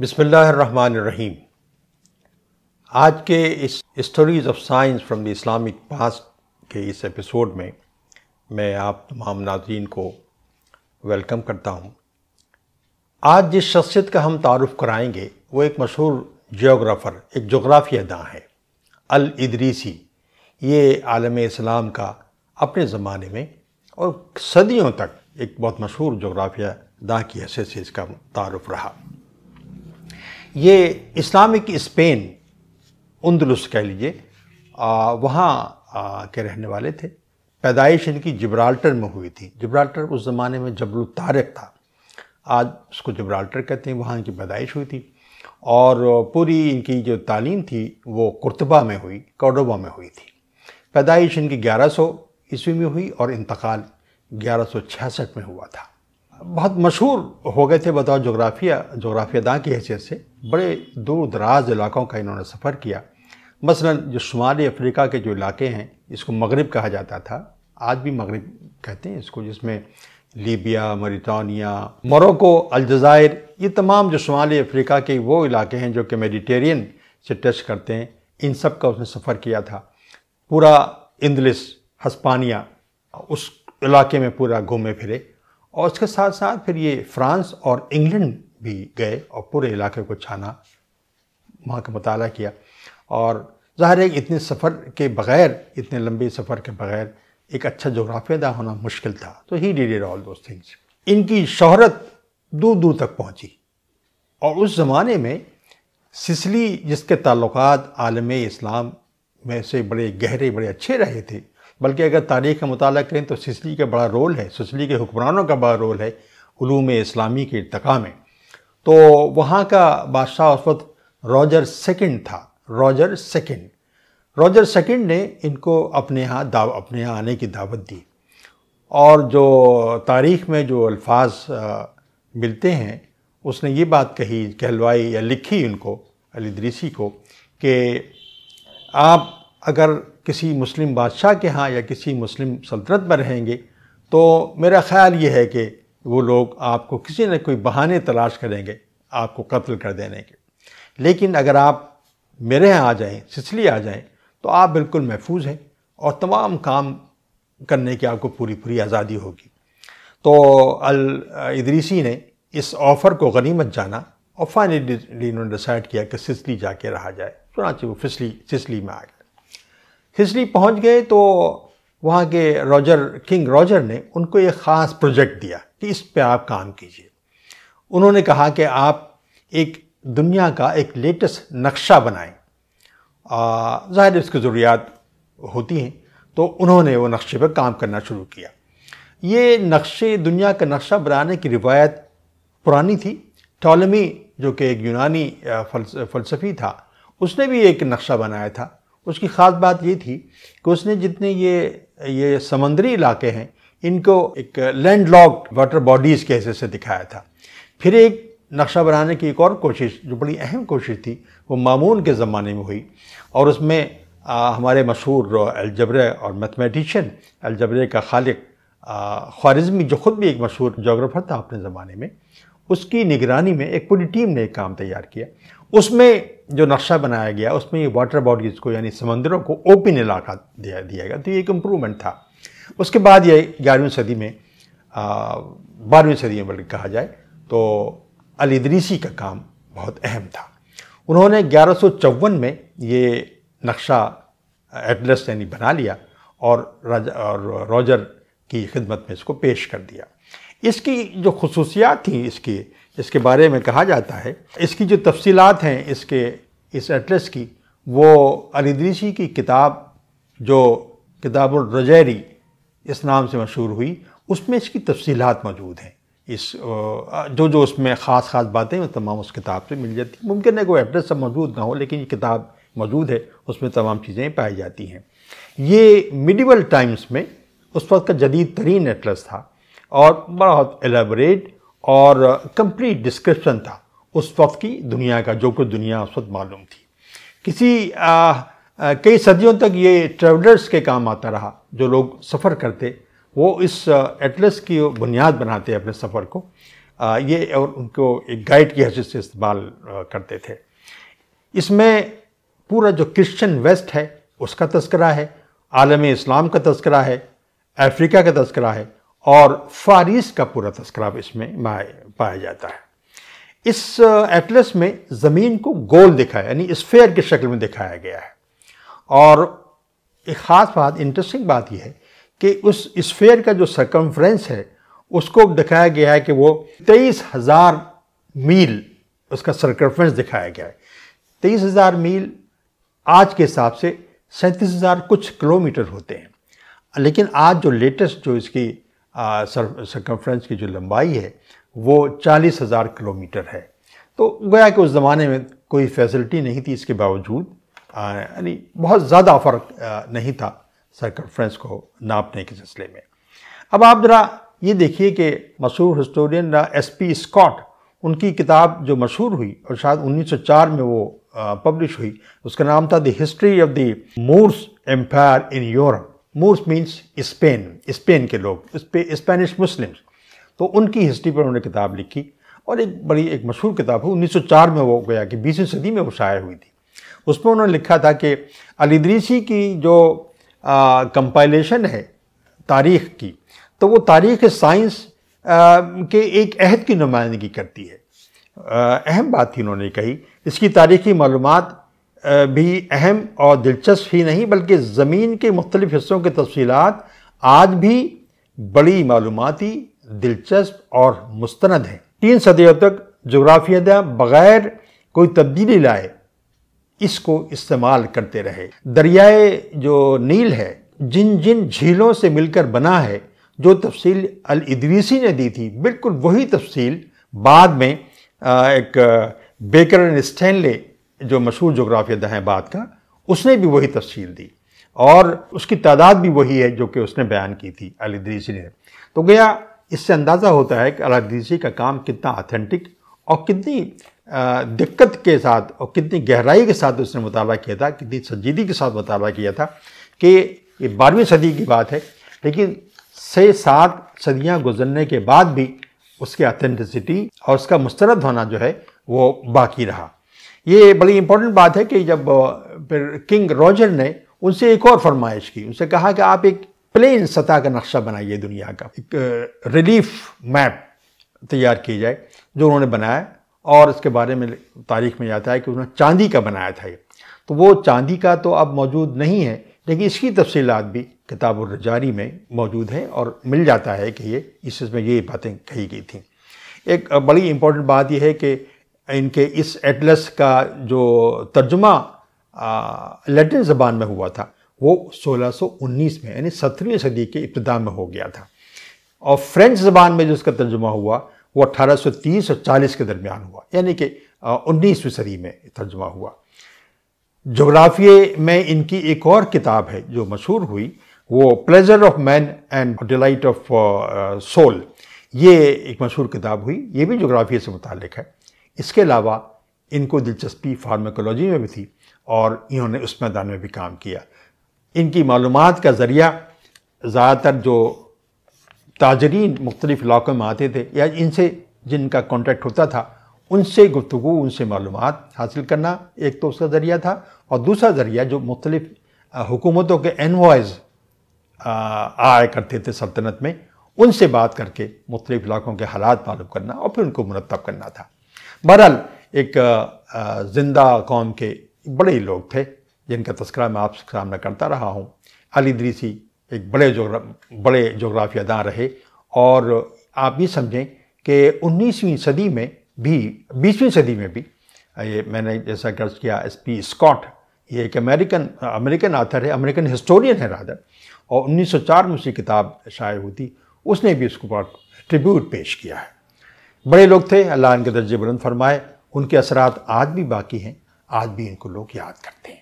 बिसमीम आज के इस stories of science from the Islamic past के इस एपिसोड में मैं आप तमाम नाजरीन को वेलकम करता हूँ आज जिस शख्सियत का हम तारफ़ कराएंगे वो एक मशहूर जोग्राफ़र एक जोग्राफिया दाँ है अल इदरीसी ये आलम इस्लाम का अपने ज़माने में और सदियों तक एक बहुत मशहूर जोग्राफिया दाँ की हैसियत से इसका तारफ़ रहा ये इस्लामिक स्पेन उन्दलुस कह लीजिए वहाँ के रहने वाले थे पैदाइश इनकी जिब्राल्टर में हुई थी जिब्राल्टर उस ज़माने में जबल तारक था आज उसको जिब्राल्टर कहते हैं वहाँ इनकी पैदाइश हुई थी और पूरी इनकी जो तालीम थी वो कुर्तबा में हुई कोडोबा में हुई थी पैदाइश इनकी 1100 ईस्वी में हुई और इंतकाल 1166 में हुआ था बहुत मशहूर हो गए थे बतौर जोग्राफिया दाँ की हैसियत से बड़े दूर दराज इलाकों का इन्होंने सफ़र किया मसलन जो शुमाली अफ्रीका के जो इलाके हैं इसको मगरब कहा जाता था आज भी मगरब कहते हैं इसको जिसमें लीबिया मरीटानिया मोरको अलजायर ये तमाम जो शुमाली अफ्रीका के वो इलाके हैं जो कि मेडिटेरियन से टच करते हैं इन सब का उसने सफ़र किया था पूरा इंदलिस हस्पानिया उस इलाके में पूरा घूमे फिरे और उसके साथ साथ फिर ये फ्रांस और इंग्लैंड भी गए और पूरे इलाके को छाना वहाँ का मताल किया और ज़ाहिर है इतने सफ़र के बग़ैर इतने लंबे सफ़र के बग़ैर एक अच्छा जोग्राफियादा होना मुश्किल था तो he did all those things इनकी शहरत दूर दूर तक पहुँची और उस ज़माने में सिसली जिसके ताल्लुकात आलम इस्लाम में से बड़े गहरे बड़े अच्छे रहे थे बल्कि अगर तारीख़ का मताल करें तो सिसली का बड़ा रोल है सिसली के हुक्मरानों का बड़ा रोल है ूम इस्लामी के इरतका में तो वहाँ का बादशाह उस वक्त रॉजर सेकंड था रॉजर सेकंड रॉजर सेकंड ने इनको अपने यहाँ दाव अपने यहाँ आने की दावत दी और जो तारीख़ में जो अल्फाज मिलते हैं उसने ये बात कही कहलवाई या लिखी उनको अलीदरीसी को कि आप अगर किसी मुस्लिम बादशाह के यहाँ या किसी मुस्लिम सल्तनत में रहेंगे तो मेरा ख़्याल ये है कि वो लोग आपको किसी न कोई बहाने तलाश करेंगे आपको कत्ल कर देने के लेकिन अगर आप मेरे यहाँ आ जाएं सिसली आ जाएं तो आप बिल्कुल महफूज हैं और तमाम काम करने की आपको पूरी पूरी आज़ादी होगी तो अल इदरीसी ने इस ऑफ़र को गनीमत जाना और फाइनली इन्होंने डिसाइड किया कि सिसली जाके रहा जाए चुनाची वो फिसली सिसली में आ गया हिजली पहुंच गए तो वहाँ के रॉजर किंग रॉजर ने उनको एक ख़ास प्रोजेक्ट दिया कि इस पर आप काम कीजिए उन्होंने कहा कि आप एक दुनिया का एक लेटेस्ट नक्शा बनाएं ज़ाहिर इसकी ज़रूरियात होती हैं तो उन्होंने वो नक्शे पर काम करना शुरू किया ये नक्शे दुनिया का नक्शा बनाने की रिवायत पुरानी थी टॉलमी जो कि एक यूनानी फलसफी था उसने भी एक नक्शा बनाया था उसकी ख़ास बात ये थी कि उसने जितने ये ये समंदरी इलाके हैं इनको एक लैंड लॉकड वाटर बॉडीज़ के हिस्से से दिखाया था फिर एक नक्शा बनाने की एक और कोशिश जो बड़ी अहम कोशिश थी वो मामून के ज़माने में हुई और उसमें आ, हमारे मशहूर अलजबरे और मैथमेटिशियन अलजबरे का खालिक ख्वारिज़मी जो ख़ुद भी एक मशहूर जोग्राफ़र था अपने ज़माने में उसकी निगरानी में एक पूरी टीम ने एक काम तैयार किया उसमें जो नक्शा बनाया गया उसमें ये वाटर बॉडीज़ को यानी समंदरों को ओपन इलाका दिया दिया गया तो ये एक इम्प्रूवमेंट था उसके बाद ये ग्यारहवीं सदी में बारहवीं सदी में बल्कि कहा जाए तो अलीदरीसी का काम बहुत अहम था उन्होंने ग्यारह में ये नक्शा एटलस यानी बना लिया और, और रॉजर की खिदमत में इसको पेश कर दिया इसकी जो खसूसियात थी इसकी इसके बारे में कहा जाता है इसकी जो तफसीलात हैं इसके इस एटलस की वो अलीदरीसी की किताब जो किताबुलरजैरी इस नाम से मशहूर हुई उसमें इसकी तफसीलात मौजूद हैं इस जो जो उसमें ख़ास ख़ास बातें वो तमाम उस किताब से मिल जाती मुमकिन है कोई एड्रेस सब मौजूद ना हो लेकिन ये किताब मौजूद है उसमें तमाम चीज़ें पाई जाती हैं ये मिडिवल टाइम्स में उस वक्त का जदीद तरीन एटलस था और बहुत एलेबरेट और कंप्लीट डिस्क्रिप्शन था उस वक्त की दुनिया का जो कुछ दुनिया उस वक्त मालूम थी किसी आ, कई सदियों तक ये ट्रेवलर्स के काम आता रहा जो लोग सफ़र करते वो इस एटलस की बुनियाद बनाते अपने सफ़र को आ, ये और उनको एक गाइड की हैसियत से इस्तेमाल करते थे इसमें पूरा जो क्रिश्चियन वेस्ट है उसका तस्करा है आलम इस्लाम का तस्करा है अफ्रीका का तस्करा है और फारिस का पूरा तस्करा इसमें पाया जाता है इस एटलस में ज़मीन को गोल दिखाया यानी स्फेयर की शक्ल में दिखाया गया है और एक ख़ास बात इंटरेस्टिंग बात यह है कि उस स्फेयर का जो सरकमफ्रेंस है उसको दिखाया गया है कि वो तेईस हज़ार मील उसका सरकमफ्रेंस दिखाया गया है तेईस हज़ार मील आज के हिसाब से सैंतीस हज़ार कुछ किलोमीटर होते हैं लेकिन आज जो लेटेस्ट जो इसकी सरकमफ्रेंस की जो लंबाई है वो चालीस हज़ार किलोमीटर है तो गया कि उस ज़माने में कोई फैसिलिटी नहीं थी इसके बावजूद यानी बहुत ज़्यादा फ़र्क नहीं था सरकमफ्रेंस को नापने के सिलसिले में अब आप ज़रा ये देखिए कि मशहूर हिस्टोरियन एस पी स्कॉट उनकी किताब जो मशहूर हुई और शायद 1904 में वो पब्लिश हुई उसका नाम था the history of the Moors empire in Europe Moors means Spain Spain के लोग स्पेनिश मुस्लिम्स तो उनकी हिस्ट्री पर उन्होंने किताब लिखी और एक बड़ी एक मशहूर किताब है 1904 में वो गया कि बीसवीं सदी में वो शायर हुई थी उसमें उन्होंने लिखा था कि अलीदरीसी की जो कंपाइलेशन है तारीख़ की तो वो तारीख़ साइंस के एक अहद की नुमाइंदगी करती है अहम बात थी उन्होंने कही इसकी तारीख़ी मालूम भी अहम और दिलचस्प ही नहीं बल्कि ज़मीन के मुख्तलिफ़ हिस्सों के तफसीत आज भी बड़ी मालूमती दिलचस्प और मुस्ंद हैं तीन सदियों तक जोग्राफिया बग़ैर कोई तब्दीली लाए इसको इस्तेमाल करते रहे दरियाए जो नील है जिन जिन झीलों से मिलकर बना है जो तफसील अल इदरीसी ने दी थी बिल्कुल वही तफसील बाद में एक बेकर स्टैनले जो मशहूर जोग्राफिया दहें बात का उसने भी वही तफसील दी और उसकी तादाद भी वही है जो कि उसने बयान की थी अलदरीसी ने तो गया इससे अंदाज़ा होता है कि अलदरीसी का काम कितना ऑथेंटिक और कितनी दिक्कत के साथ और कितनी गहराई के साथ उसने मुताल किया था कितनी संजीदगी के साथ मुताल किया था कि ये बारहवीं सदी की बात है लेकिन से सात सदियाँ गुजरने के बाद भी उसकी ऑथेंटिसिटी और उसका मुस्तरद होना जो है वो बाकी रहा ये बड़ी इंपॉर्टेंट बात है कि जब फिर किंग रॉजर ने उनसे एक और फरमाइश की उनसे कहा कि आप एक प्लेन सतह का नक्शा बनाइए दुनिया का एक रिलीफ मैप तैयार किया जाए जो उन्होंने बनाया और इसके बारे में तारीख में जाता है कि उन्होंने चांदी का बनाया था ये तो वो चांदी का तो अब मौजूद नहीं है लेकिन इसकी तफसीलात भी किताब रजारी में मौजूद है और मिल जाता है कि ये इसमें ये बातें कही गई थी एक बड़ी इम्पोर्टेंट बात यह है कि इनके इस एटलस का जो तर्जुमा लैटिन ज़बान में हुआ था वो 1619 में यानी सत्रहवीं सदी के इब्तदा में हो गया था और फ्रेंच ज़बान में जो उसका तर्जुमा हुआ वो 1830 और 40 के दरमियान हुआ यानी कि उन्नीसवीं सदी में तर्जुमा हुआ जोग्राफिए में इनकी एक और किताब है जो मशहूर हुई वो pleasure of man and delight of soul ये एक मशहूर किताब हुई ये भी जोग्राफिए से मुतलिक है इसके अलावा इनको दिलचस्पी फार्माकोलॉजी में भी थी और इन्होंने उस मैदान में भी काम किया इनकी मालूम का ज़रिया ज़्यादातर जो ताजरीन मुख्तलिफ़ इलाक़ों में आते थे या इनसे जिनका कॉन्टैक्ट होता था उनसे गुफ्तु उनसे मालूम हासिल करना एक तो उसका ज़रिया था और दूसरा ज़रिया जो मुख्तलिफ हुकूमतों के एनवाइज आया करते थे सल्तनत में उनसे बात करके मुख्तलिफ़ इलाक़ों के हालात मालूम करना और फिर उनको मुरतब करना था बहरहाल एक ज़िंदा कौम के बड़े लोग थे जिनका तस्करा मैं आप सामने करता रहा हूँ अली द्रीसी एक बड़े जोग्रा बड़े जोग्राफियादान रहे और आप ये समझें कि 19वीं सदी में भी 20वीं सदी में भी ये मैंने जैसा गर्ज किया एस पी स्कॉट ये एक अमेरिकन अमेरिकन आथर है अमेरिकन हिस्टोरियन है राधर और 1904 में उसकी किताब शायद हुई थी उसने भी उसको ट्रिब्यूट पेश किया है बड़े लोग थे अल्लाह इनके दर्जे बुलंद फरमाए उनके असरात आज भी बाकी हैं आज भी इनको लोग याद करते हैं